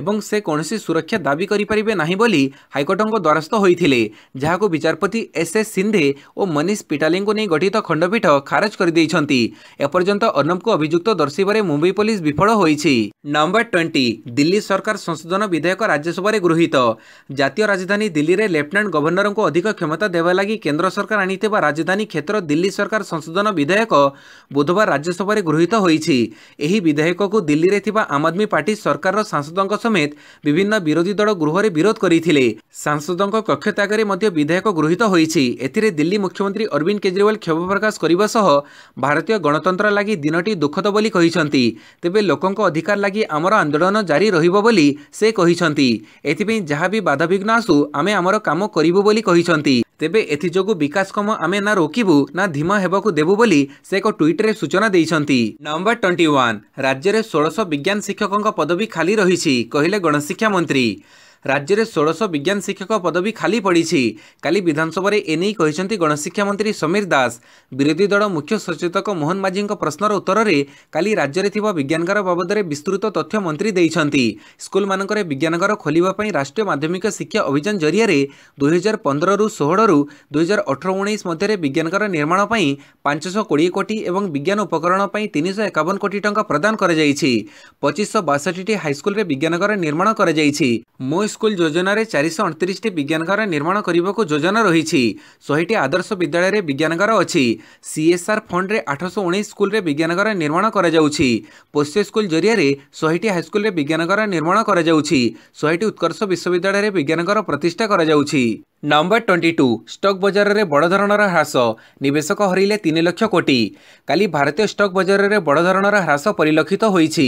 ଏବଂ ସେ କୌଣସି ସୁରକ୍ଷା ଦାବି କରିପାରିବେ ନାହିଁ ବୋଲି ହାଇକୋର୍ଟଙ୍କ ଦ୍ୱାରସ୍ଥ ହୋଇଥିଲେ ଯାହାକୁ ବିଚାରପତି ଏସ୍ ଏସ୍ ସିନ୍ଧେ ଓ ମନୀଷ ପିଟାଲିଙ୍କୁ ନେଇ ଗଠିତ ଖଣ୍ଡପୀଠ ଖାରଜ କରିଦେଇଛନ୍ତି ଏପର୍ଯ୍ୟନ୍ତ ଅନୁପଙ୍କୁ ଅଭିଯୁକ୍ତ ଦର୍ଶିବାରେ ମୁମ୍ବାଇ ପୋଲିସ ବିଫଳ ହୋଇଛି ନମ୍ବର টোয়েন্টি দিল্লি সরকার সংশোধন বিধেয়ক রাজ্যসভায় গৃহীত জাতীয় রাজধানী দিল্লীরে লেফটেনাট গভর্নর অধিক ক্ষমতা দেওয়া লাগি কেন্দ্র সরকার আনিথিবা রাজধানী ক্ষেত্র দিল্লি সরকার সংশোধন বিধেয়ক বুধবার রাজ্যসভায় গৃহীত হয়েছে এই বিধেয়কু দিল্লীরে থিবা আম আদমি পার্টি সরকার সাংসদঙ্ক সমেত বিভিন্ন বিরোধী দল গৃহরে বিরোধ করে সাংসদঙ্ক কক্ষ ত্যাগরে মধ্য বিধেয়ক গৃহীত হয়েছে এতে দিল্লি মুখ্যমন্ত্রী অরবিন্দ কেজরিওয়াল ক্ষোভ প্রকাশ করা সহ ভারতীয় গণতন্ত্র লাগি দিনটি দুঃখদ বলে তেবে লোক অধিকার লাগি আমার ଆନ୍ଦୋଳନ ଜାରି ରହିବ ବୋଲି ସେ କହିଛନ୍ତି ଏଥିପାଇଁ ଯାହା ବି ବାଧାବିଘ୍ନ ଆସୁ ଆମେ ଆମର କାମ କରିବୁ ବୋଲି କହିଛନ୍ତି ତେବେ ଏଥିଯୋଗୁଁ ବିକାଶ କାମ ଆମେ ନା ରୋକିବୁ ନା ଧୀମ ହେବାକୁ ଦେବୁ ବୋଲି ସେ ଏକ ଟ୍ୱିଟ୍ରେ ସୂଚନା ଦେଇଛନ୍ତି ନମ୍ବର ଟ୍ୱେଣ୍ଟି ୱାନ୍ ରାଜ୍ୟରେ ଷୋଳଶହ ବିଜ୍ଞାନ ଶିକ୍ଷକଙ୍କ ପଦବୀ ଖାଲି ରହିଛି କହିଲେ ଗଣଶିକ୍ଷା ମନ୍ତ୍ରୀ ରାଜ୍ୟରେ ଷୋଡ଼ଶ ବିଜ୍ଞାନ ଶିକ୍ଷକ ପଦବୀ ଖାଲି ପଡ଼ିଛି କାଲି ବିଧାନସଭାରେ ଏନେଇ କହିଛନ୍ତି ଗଣଶିକ୍ଷା ମନ୍ତ୍ରୀ ସମୀର ଦାସ ବିରୋଧୀ ଦଳ ମୁଖ୍ୟ ସଚେତକ ମୋହନ ମାଝୀଙ୍କ ପ୍ରଶ୍ନର ଉତ୍ତରରେ କାଲି ରାଜ୍ୟରେ ଥିବା ବିଜ୍ଞାନଗାର ବାବଦରେ ବିସ୍ତୃତ ତଥ୍ୟ ମନ୍ତ୍ରୀ ଦେଇଛନ୍ତି ସ୍କୁଲମାନଙ୍କରେ ବିଜ୍ଞାନଗାର ଖୋଲିବା ପାଇଁ ରାଷ୍ଟ୍ରୀୟ ମାଧ୍ୟମିକ ଶିକ୍ଷା ଅଭିଯାନ ଜରିଆରେ ଦୁଇହଜାର ପନ୍ଦରରୁ ଷୋହଳରୁ ଦୁଇହଜାର ଅଠର ଉଣେଇଶ ମଧ୍ୟରେ ବିଜ୍ଞାନଗାର ନିର୍ମାଣ ପାଇଁ ପାଞ୍ଚଶହ କୋଡ଼ିଏ କୋଟି ଏବଂ ବିଜ୍ଞାନ ଉପକରଣ ପାଇଁ ତିନିଶହ ଏକାବନ କୋଟି ଟଙ୍କା ପ୍ରଦାନ କରାଯାଇଛି ପଚିଶଶହ ବାଷଠିଟି ହାଇସ୍କୁଲରେ ବିଜ୍ଞାନଗାର ନିର୍ମାଣ କରାଯାଇଛି ମୋ ସ୍କୁଲ ଯୋଜନାରେ ଚାରିଶହ ଅଣତିରିଶଟି ବିଜ୍ଞାନଘର ନିର୍ମାଣ କରିବାକୁ ଯୋଜନା ରହିଛି ଶହେଟି ଆଦର୍ଶ ବିଦ୍ୟାଳୟରେ ବିଜ୍ଞାନଘର ଅଛି ସିଏସ୍ଆର୍ ଫଣ୍ଡରେ ଆଠଶହ ଉଣେଇଶ ସ୍କୁଲରେ ବିଜ୍ଞାନଘର ନିର୍ମାଣ କରାଯାଉଛି ପୋଷ୍ୟ ସ୍କୁଲ ଜରିଆରେ ଶହେଟି ହାଇସ୍କୁଲରେ ବିଜ୍ଞାନଘର ନିର୍ମାଣ କରାଯାଉଛି ଶହେଟି ଉତ୍କର୍ଷ ବିଶ୍ୱବିଦ୍ୟାଳୟରେ ବିଜ୍ଞାନଘର ପ୍ରତିଷ୍ଠା କରାଯାଉଛି ନଭେମ୍ବର ଟ୍ୱେଣ୍ଟି ଟୁ ଷ୍ଟକ୍ ବଜାରରେ ବଡ଼ଧରଣର ହ୍ରାସ ନିବେଶକ ହରିଲେ ତିନି ଲକ୍ଷ କୋଟି କାଲି ଭାରତୀୟ ଷ୍ଟକ୍ ବଜାରରେ ବଡ଼ଧରଣର ହ୍ରାସ ପରିଲକ୍ଷିତ ହୋଇଛି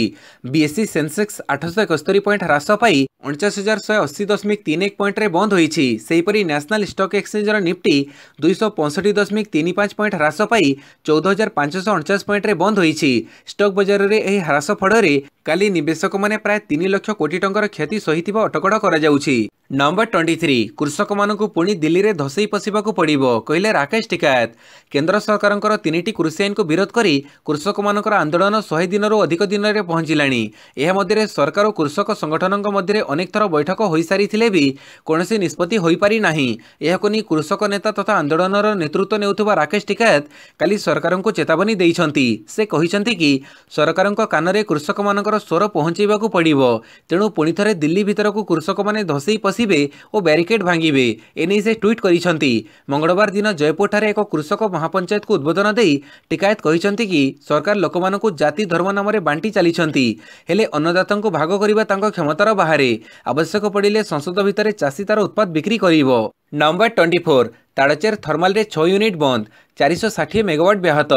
ବିଏସ୍ସି ସେନ୍ସେକ୍ସ e ଆଠଶହ ଏକସ୍ତରି ପଏଣ୍ଟ ହ୍ରାସ ପାଇ ଅଣଚାଶ ହଜାର ଶହେ ଅଶୀ ଦଶମିକ ତିନି ଏକ ପଏଣ୍ଟରେ ବନ୍ଦ ହୋଇଛି ସେହିପରି ନ୍ୟାସନାଲ୍ ଷ୍ଟକ୍ ଏକ୍ସଚେଞ୍ଜର ନିଫ୍ଟି ଦୁଇଶହ ପଞ୍ଚଷଠି ଦଶମିକ ତିନି ପାଞ୍ଚ ପଏଣ୍ଟ ହ୍ରାସ ପାଇ ଚଉଦ ହଜାର ପାଞ୍ଚଶହ ଅଣଚାଶ ପଏଣ୍ଟରେ ବନ୍ଦ ହୋଇଛି ଷ୍ଟକ୍ ବଜାରରେ ଏହି ହ୍ରାସ ଫଳରେ କାଲି ନିବେଶକମାନେ ପ୍ରାୟ ତିନି ଲକ୍ଷ କୋଟି ଟଙ୍କାର କ୍ଷତି ସହିଥିବା ଅଟକଡ଼ କରାଯାଉଛି ନମ୍ବର ଟ୍ୱେଣ୍ଟି ଥ୍ରୀ କୃଷକମାନଙ୍କୁ ଦେଶକୁ ପୁଣି ଦିଲ୍ଲୀରେ ଧସେଇ ପଶିବାକୁ ପଡ଼ିବ କହିଲେ ରାକେଶ ଟିକାୟତ କେନ୍ଦ୍ର ସରକାରଙ୍କର ତିନିଟି କୃଷି ଆଇନକୁ ବିରୋଧ କରି କୃଷକମାନଙ୍କର ଆନ୍ଦୋଳନ ଶହେ ଦିନରୁ ଅଧିକ ଦିନରେ ପହଞ୍ଚିଲାଣି ଏହା ମଧ୍ୟରେ ସରକାର ଓ କୃଷକ ସଂଗଠନଙ୍କ ମଧ୍ୟରେ ଅନେକ ଥର ବୈଠକ ହୋଇସାରିଥିଲେ ବି କୌଣସି ନିଷ୍ପତ୍ତି ହୋଇପାରିନାହିଁ ଏହାକୁ ନେଇ କୃଷକ ନେତା ତଥା ଆନ୍ଦୋଳନର ନେତୃତ୍ୱ ନେଉଥିବା ରାକେଶ ଟିକାୟତ କାଲି ସରକାରଙ୍କୁ ଚେତାବନୀ ଦେଇଛନ୍ତି ସେ କହିଛନ୍ତି କି ସରକାରଙ୍କ କାନରେ କୃଷକମାନଙ୍କର ସ୍ୱର ପହଞ୍ଚାଇବାକୁ ପଡ଼ିବ ତେଣୁ ପୁଣିଥରେ ଦିଲ୍ଲୀ ଭିତରକୁ କୃଷକମାନେ ଧସେଇ ପଶିବେ ଓ ବ୍ୟାରିକେଡ୍ ଭାଙ୍ଗିବେ ଏନେଇ ସେ ଟ୍ୱିଟ୍ କରିଛନ୍ତି ମଙ୍ଗଳବାର ଦିନ ଜୟପୁରଠାରେ ଏକ କୃଷକ ମହାପଞ୍ଚାୟତକୁ ଉଦ୍ବୋଧନ ଦେଇ ଟିକାୟତ କହିଛନ୍ତି କି ସରକାର ଲୋକମାନଙ୍କୁ ଜାତି ଧର୍ମ ନାମରେ ବାଣ୍ଟି ଚାଲିଛନ୍ତି ହେଲେ ଅନ୍ନଦାତାଙ୍କୁ ଭାଗ କରିବା ତାଙ୍କ କ୍ଷମତାର ବାହାରେ ଆବଶ୍ୟକ ପଡ଼ିଲେ ସଂସଦ ଭିତରେ ଚାଷୀ ତାର ଉତ୍ପାଦ ବିକ୍ରି କରିବ ନମ୍ବର ଟ୍ୱେଣ୍ଟି ଫୋର୍ ତାଳଚେର ଥର୍ମାଲରେ ଛଅ ୟୁନିଟ୍ ବନ୍ଦ ଚାରିଶହ ଷାଠିଏ ମେଗାୱାଟ୍ ବ୍ୟାହତ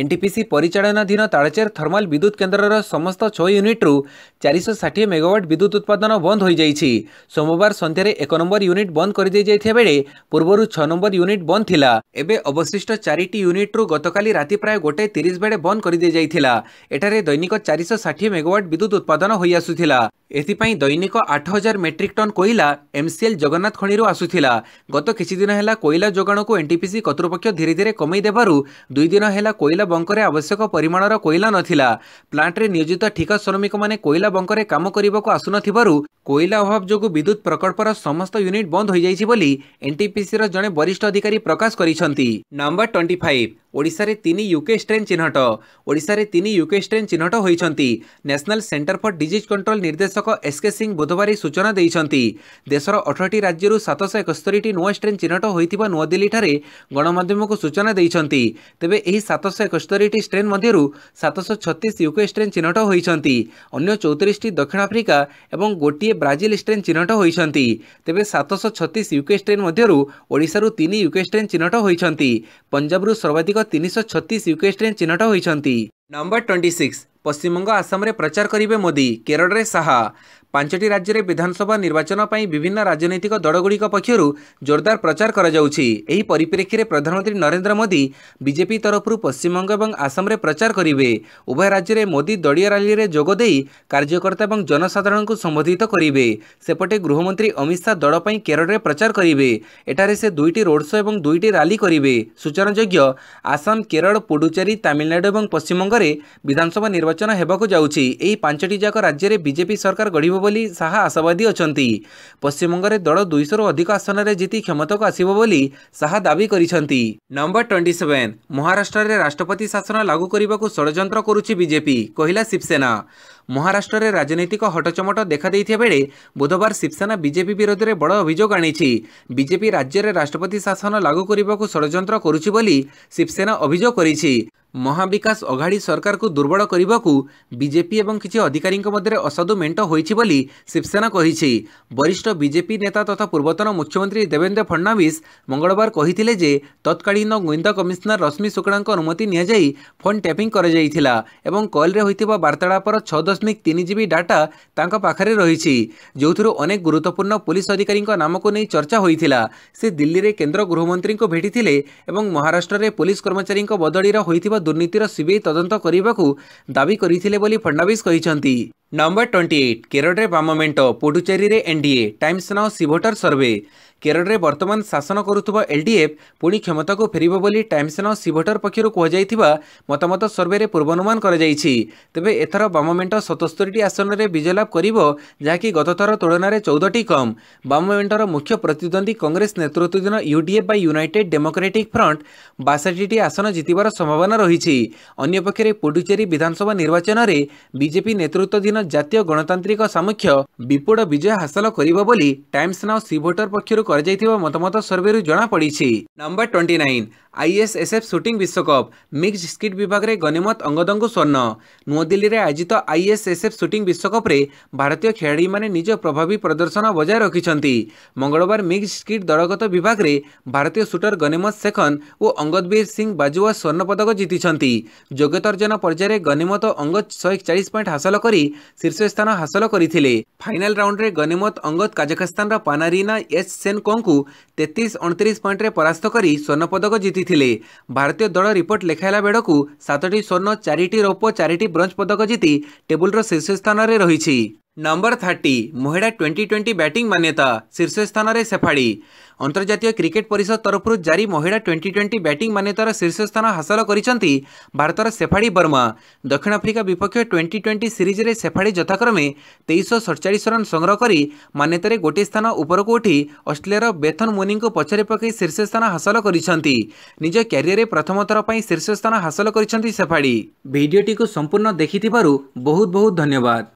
ଏନ୍ଟିପିସି ପରିଚାଳନାଧୀନ ତାଳଚେର ଥର୍ମାଲ ବିଦ୍ୟୁତ କେନ୍ଦ୍ରର ସମସ୍ତ ଛଅ ୟୁନିଟ୍ରୁ ଚାରିଶହ ଷାଠିଏ ମେଗାୱାଟ୍ ବିଦ୍ୟୁତ ଉତ୍ପାଦନ ବନ୍ଦ ହୋଇଯାଇଛି ସୋମବାର ସନ୍ଧ୍ୟାରେ ଏକ ନମ୍ବର ୟୁନିଟ୍ ବନ୍ଦ କରିଦିଆଯାଇଥିବା ବେଳେ ପୂର୍ବରୁ ଛଅ ନମ୍ବର ୟୁନିଟ୍ ବନ୍ଦ ଥିଲା ଏବେ ଅବଶିଷ୍ଟ ଚାରିଟି ୟୁନିଟ୍ରୁ ଗତକାଲି ରାତି ପ୍ରାୟ ଗୋଟାଏ ତିରିଶ ବେଳେ ବନ୍ଦ କରିଦିଆଯାଇଥିଲା ଏଠାରେ ଦୈନିକ ଚାରିଶହ ଷାଠିଏ ମେଗାୱାଟ୍ ବିଦ୍ୟୁତ ଉତ୍ପାଦନ ହୋଇଆସୁଥିଲା ଏଥିପାଇଁ ଦୈନିକ ଆଠ ହଜାର ମେଟ୍ରିକ୍ ଟନ୍ କୋଇଲା ଏମ୍ସିଏଲ୍ ଜଗନ୍ନାଥ ଖଣିରୁ ଆସୁଥିଲା ଗତ କିଛି ଦିନ ହେଲା କୋଇଲା କୋଇଲା ଯୋଗାଣକୁ ଏନ୍ଟିପିସି କର୍ତ୍ତୃପକ୍ଷ ଧୀରେ ଧୀରେ କମେଇ ଦେବାରୁ ଦୁଇଦିନ ହେଲା କୋଇଲା ବଙ୍କରେ ଆବଶ୍ୟକ ପରିମାଣର କୋଇଲା ନଥିଲା ପ୍ଲାଣ୍ଟରେ ନିୟୋଜିତ ଠିକା ଶ୍ରମିକମାନେ କୋଇଲା ବଙ୍କରେ କାମ କରିବାକୁ ଆସୁନଥିବାରୁ କୋଇଲା ଅଭାବ ଯୋଗୁଁ ବିଦ୍ୟୁତ୍ ପ୍ରକଳ୍ପର ସମସ୍ତ ୟୁନିଟ୍ ବନ୍ଦ ହୋଇଯାଇଛି ବୋଲି ଏନ୍ଟିପିସିର ଜଣେ ବରିଷ୍ଠ ଅଧିକାରୀ ପ୍ରକାଶ କରିଛନ୍ତି ନମ୍ବର ଟ୍ୱେଣ୍ଟି ଫାଇଭ୍ ଓଡ଼ିଶାରେ ତିନି ୟୁକେ ଷ୍ଟ୍ରେନ୍ ଚିହ୍ନଟ ଓଡ଼ିଶାରେ ତିନି ୟୁକେ ଷ୍ଟ୍ରେନ୍ ଚିହ୍ନଟ ହୋଇଛନ୍ତି national centre for disease control ନିର୍ଦ୍ଦେଶକ ଏସ୍କେ ସିଂ ବୁଧବାର ଏହି ସୂଚନା ଦେଇଛନ୍ତି ଦେଶର ଅଠରଟି ରାଜ୍ୟରୁ ସାତଶହ ଏକସ୍ତରୀଟି ନୂଆ ଷ୍ଟ୍ରେନ୍ ଚିହ୍ନଟ ହୋଇଥିବା ନୂଆଦିଲ୍ଲୀଠାରେ ଗଣମାଧ୍ୟମକୁ ସୂଚନା ଦେଇଛନ୍ତି ତେବେ ଏହି ସାତଶହ ଏକସ୍ତରୀଟି ଷ୍ଟ୍ରେନ୍ ମଧ୍ୟରୁ ସାତଶହ ଛତିଶ ୟୁକେ ଷ୍ଟ୍ରେନ୍ ଚିହ୍ନଟ ହୋଇଛନ୍ତି ଅନ୍ୟ ଚଉତିରିଶଟି ଦକ୍ଷିଣ ଆଫ୍ରିକା ଏବଂ ଗୋଟିଏ ବ୍ରାଜିଲ ଷ୍ଟ୍ରେନ୍ ଚିହ୍ନଟ ହୋଇଛନ୍ତି ତେବେ ସାତଶହ ଛତିଶ ୟୁକେ ଷ୍ଟ୍ରେନ୍ ମଧ୍ୟରୁ ଓଡ଼ିଶାରୁ ତିନି ୟୁକେ ଷ୍ଟ୍ରେନ୍ ଚିହ୍ନଟ ହୋଇଛନ୍ତି ପଞ୍ଜାବରୁ ସର୍ବାଧିକ ତିନିଶହ ଛତିଶ ୟୁକେଷ୍ଟ୍ରେନ୍ ଚିହ୍ନଟ ହୋଇଛନ୍ତି ନମ୍ବର ଟ୍ୱେଣ୍ଟି ସିକ୍ସ ପଶ୍ଚିମବଙ୍ଗ ଆସାମରେ ପ୍ରଚାର କରିବେ ମୋଦି କେରଳରେ ଶାହା ପାଞ୍ଚଟି ରାଜ୍ୟରେ ବିଧାନସଭା ନିର୍ବାଚନ ପାଇଁ ବିଭିନ୍ନ ରାଜନୈତିକ ଦଳଗୁଡ଼ିକ ପକ୍ଷରୁ ଜୋରଦାର ପ୍ରଚାର କରାଯାଉଛି ଏହି ପରିପ୍ରେକ୍ଷୀରେ ପ୍ରଧାନମନ୍ତ୍ରୀ ନରେନ୍ଦ୍ର ମୋଦି ବିଜେପି ତରଫରୁ ପଶ୍ଚିମବଙ୍ଗ ଏବଂ ଆସାମରେ ପ୍ରଚାର କରିବେ ଉଭୟ ରାଜ୍ୟରେ ମୋଦି ଦଳୀୟ ରାଲିରେ ଯୋଗ ଦେଇ କାର୍ଯ୍ୟକର୍ତ୍ତା ଏବଂ ଜନସାଧାରଣଙ୍କୁ ସମ୍ବୋଧିତ କରିବେ ସେପଟେ ଗୃହମନ୍ତ୍ରୀ ଅମିତ ଶାହ ଦଳ ପାଇଁ କେରଳରେ ପ୍ରଚାର କରିବେ ଏଠାରେ ସେ ଦୁଇଟି ରୋଡ୍ ଶୋ ଏବଂ ଦୁଇଟି ରାଲି କରିବେ ସୂଚନାଯୋଗ୍ୟ ଆସାମ କେରଳ ପୁଡୁଚେରୀ ତାମିଲନାଡୁ ଏବଂ ପଶ୍ଚିମବଙ୍ଗରେ ବିଧାନସଭା ନିର୍ବାଚନ ହେବାକୁ ଯାଉଛି ଏହି ପାଞ୍ଚଟି ଯାକ ରାଜ୍ୟରେ ବିଜେପି ସରକାର ଗଢ଼ିବ ବୋଲି ଶାହା ଆଶାବାଦୀ ଅଛନ୍ତି ପଶ୍ଚିମବଙ୍ଗରେ ଦଳ ଦୁଇଶହରୁ ଅଧିକ ଆସନରେ ଜିତି କ୍ଷମତାକୁ ଆସିବ ବୋଲି ଶାହା ଦାବି କରିଛନ୍ତି ନମ୍ବର ଟ୍ୱେଣ୍ଟି ସେଭେନ୍ ମହାରାଷ୍ଟ୍ରରେ ରାଷ୍ଟ୍ରପତି ଶାସନ ଲାଗୁ କରିବାକୁ ଷଡ଼ଯନ୍ତ୍ର କରୁଛି ବିଜେପି କହିଲା ଶିବସେନା ମହାରାଷ୍ଟ୍ରରେ ରାଜନୈତିକ ହଟଚମଟ ଦେଖାଦେଇଥିବା ବେଳେ ବୁଧବାର ଶିବସେନା ବିଜେପି ବିରୋଧରେ ବଡ଼ ଅଭିଯୋଗ ଆଣିଛି ବିଜେପି ରାଜ୍ୟରେ ରାଷ୍ଟ୍ରପତି ଶାସନ ଲାଗୁ କରିବାକୁ ଷଡ଼ଯନ୍ତ୍ର କରୁଛି ବୋଲି ଶିବସେନା ଅଭିଯୋଗ କରିଛି ମହାବିକାଶ ଅଘାଡ଼ି ସରକାରକୁ ଦୁର୍ବଳ କରିବାକୁ ବିଜେପି ଏବଂ କିଛି ଅଧିକାରୀଙ୍କ ମଧ୍ୟରେ ଅସାଧୁ ମେଣ୍ଟ ହୋଇଛି ବୋଲି ଶିବସେନା କହିଛି ବରିଷ୍ଠ ବିଜେପି ନେତା ତଥା ପୂର୍ବତନ ମୁଖ୍ୟମନ୍ତ୍ରୀ ଦେବେନ୍ଦ୍ର ଫଡ଼ନାବିସ୍ ମଙ୍ଗଳବାର କହିଥିଲେ ଯେ ତତ୍କାଳୀନ ଗୁଇନ୍ଦା କମିଶନର ରଶ୍ମି ଶୁକ୍ଳାଙ୍କ ଅନୁମତି ନିଆଯାଇ ଫୋନ୍ ଟ୍ୟାପିଂ କରାଯାଇଥିଲା ଏବଂ କଲ୍ରେ ହୋଇଥିବା ବାର୍ତ୍ତାଳାପର ଛଅ ଦଶମିକ ତିନି ଜିବି ଡାଟା ତାଙ୍କ ପାଖରେ ରହିଛି ଯେଉଁଥିରୁ ଅନେକ ଗୁରୁତ୍ୱପୂର୍ଣ୍ଣ ପୁଲିସ୍ ଅଧିକାରୀଙ୍କ ନାମକୁ ନେଇ ଚର୍ଚ୍ଚା ହୋଇଥିଲା ସେ ଦିଲ୍ଲୀରେ କେନ୍ଦ୍ର ଗୃହମନ୍ତ୍ରୀଙ୍କୁ ଭେଟିଥିଲେ ଏବଂ ମହାରାଷ୍ଟ୍ରରେ ପୁଲିସ୍ କର୍ମଚାରୀଙ୍କ ବଦଳିର ହୋଇଥିବା ଦୁର୍ନୀତିର ସିବିଆଇ ତଦନ୍ତ କରିବାକୁ ଦାବି କରିଥିଲେ ବୋଲି ଫଡ଼ନାବିସ୍ କହିଛନ୍ତି ନମ୍ବର ଟ୍ୱେଣ୍ଟି ଏଇଟ୍ କେରଳରେ ବାମ ମେଣ୍ଟ ପୁଡୁଚେରୀରେ NDA Times Now CVoter survey କେରଳରେ ବର୍ତ୍ତମାନ ଶାସନ କରୁଥିବା ଏଲ୍ଡିଏଫ୍ ପୁଣି କ୍ଷମତାକୁ ଫେରିବ ବୋଲି ଟାଇମ୍ସ ନାଓ ସିଭଟର ପକ୍ଷରୁ କୁହାଯାଇଥିବା ମତାମତ ସର୍ଭେରେ ପୂର୍ବାନୁମାନ କରାଯାଇଛି ତେବେ ଏଥର ବାମମେଣ୍ଟ ସତସ୍ତରୀଟି ଆସନରେ ବିଜୟଲାଭ କରିବ ଯାହାକି ଗତଥର ତୁଳନାରେ ଚଉଦଟି କମ୍ ବାମମେଣ୍ଟର ମୁଖ୍ୟ ପ୍ରତିଦ୍ୱନ୍ଦ୍ୱୀ କଂଗ୍ରେସ ନେତୃତ୍ୱାଧୀନ ୟୁଡିଏଫ୍ ବା ୟୁନାଇଟେଡ୍ ଡେମୋକ୍ରାଟିକ୍ ଫ୍ରଣ୍ଟ ବାଷଠିଟି ଆସନ ଜିତିବାର ସମ୍ଭାବନା ରହିଛି ଅନ୍ୟପକ୍ଷରେ ପୁଡୁଚେରୀ ବିଧାନସଭା ନିର୍ବାଚନରେ ବିଜେପି ନେତୃତ୍ୱାଧୀନ ଜାତୀୟ ଗଣତାନ୍ତ୍ରିକ ସାମୁଖ୍ୟ ବିପୁଳ ବିଜୟ ହାସଲ କରିବ ବୋଲି ଟାଇମ୍ସ ନାଓ ସିଭୋଟର ପକ୍ଷରୁ କରାଯାଇଥିବା ମତାମତ ସର୍ଭେରୁ ଜଣାପଡ଼ିଛି number twenty nine ISSF shooting ବିଶ୍ୱକପ୍ ମିକ୍ସଡ ସ୍କିଟ୍ ବିଭାଗରେ ଗନିମତ ଅଙ୍ଗଦଙ୍କୁ ସ୍ୱର୍ଣ୍ଣ ନୂଆଦିଲ୍ଲୀରେ ଆୟୋଜିତ ଆଇଏସ୍ଏସ୍ଏଫ୍ ସୁଟିଂ ବିଶ୍ୱକପ୍ରେ ଭାରତୀୟ ଖେଳାଳିମାନେ ନିଜ ପ୍ରଭାବୀ ପ୍ରଦର୍ଶନ ବଜାୟ ରଖିଛନ୍ତି ମଙ୍ଗଳବାର ମିକ୍ସଡ ସ୍କିଟ୍ ଦଳଗତ ବିଭାଗରେ ଭାରତୀୟ ସୁଟର ଗନିମତ ଶେଖନ ଓ ଅଙ୍ଗଦବୀର ସିଂ ବାଜୁଆ ସ୍ୱର୍ଣ୍ଣପଦକ ଜିତିଛନ୍ତି ଯୋଗ୍ୟତର୍ଜନ ପର୍ଯ୍ୟାୟରେ ଗନିମତ ଅଙ୍ଗଦ ଶହେ ଚାଳିଶ ପଏଣ୍ଟ ହାସଲ କରି ଶୀର୍ଷସ୍ଥାନ ହାସଲ କରିଥିଲେ ଫାଇନାଲ ରାଉଣ୍ଡରେ ଗନିମତ ଅଙ୍ଗଦ କାଜାଖସ୍ତାନର ପାନାରିନା ଏଚ୍ ସେନ୍ ଚେନକୋଙ୍କୁ ତେତିଶ ଅଣତିରିଶ ପଏଣ୍ଟରେ ପରାସ୍ତ କରି ସ୍ୱର୍ଣ୍ଣ ପଦକ ଜିତିଥିଲେ ଭାରତୀୟ ଦଳ ରିପୋର୍ଟ ଲେଖାଇଲା ବେଳକୁ ସାତଟି ସ୍ୱର୍ଣ୍ଣ ଚାରିଟି ରୌପ ଚାରିଟି ବ୍ରୋଞ୍ଜ ପଦକ ଜିତି ଟେବୁଲର ଶୀର୍ଷ ସ୍ଥାନରେ ରହିଛି नम्बर थर्टी महिला ट्वेन्टी ट्वेन्टी ब्याटिङ मान्यता शीर्ष स्थान सेफाड़ी अन्तर्जातीय क्रिकेट परिषद तरफु जारी महिला ट्वेन्टी ट्वेन्टी ब्याटिङ मान्यतार शीर्ष स्थान हासिल गरिन्छ भारत सेफाडी बर्मा दक्षिण आफ्रिका विपक्ष ट्वेन्टी ट्वेन्टी सिरिज सेफाड़ी जथाक्रमे तेइस सडचालिस रन संग्रह मान्यतार गोटे स्थान उप उठि अष्ट्रेयर बेथन मोनिको पछेर पके शीर्षस्थान हासल गरिन्छ निज क्यारियरे प्रथमथरप शीर्षस्थान हासल गरिन्छ सेफाढी को सम्पूर्ण देखिथ बहुत बहुत धन्यवाद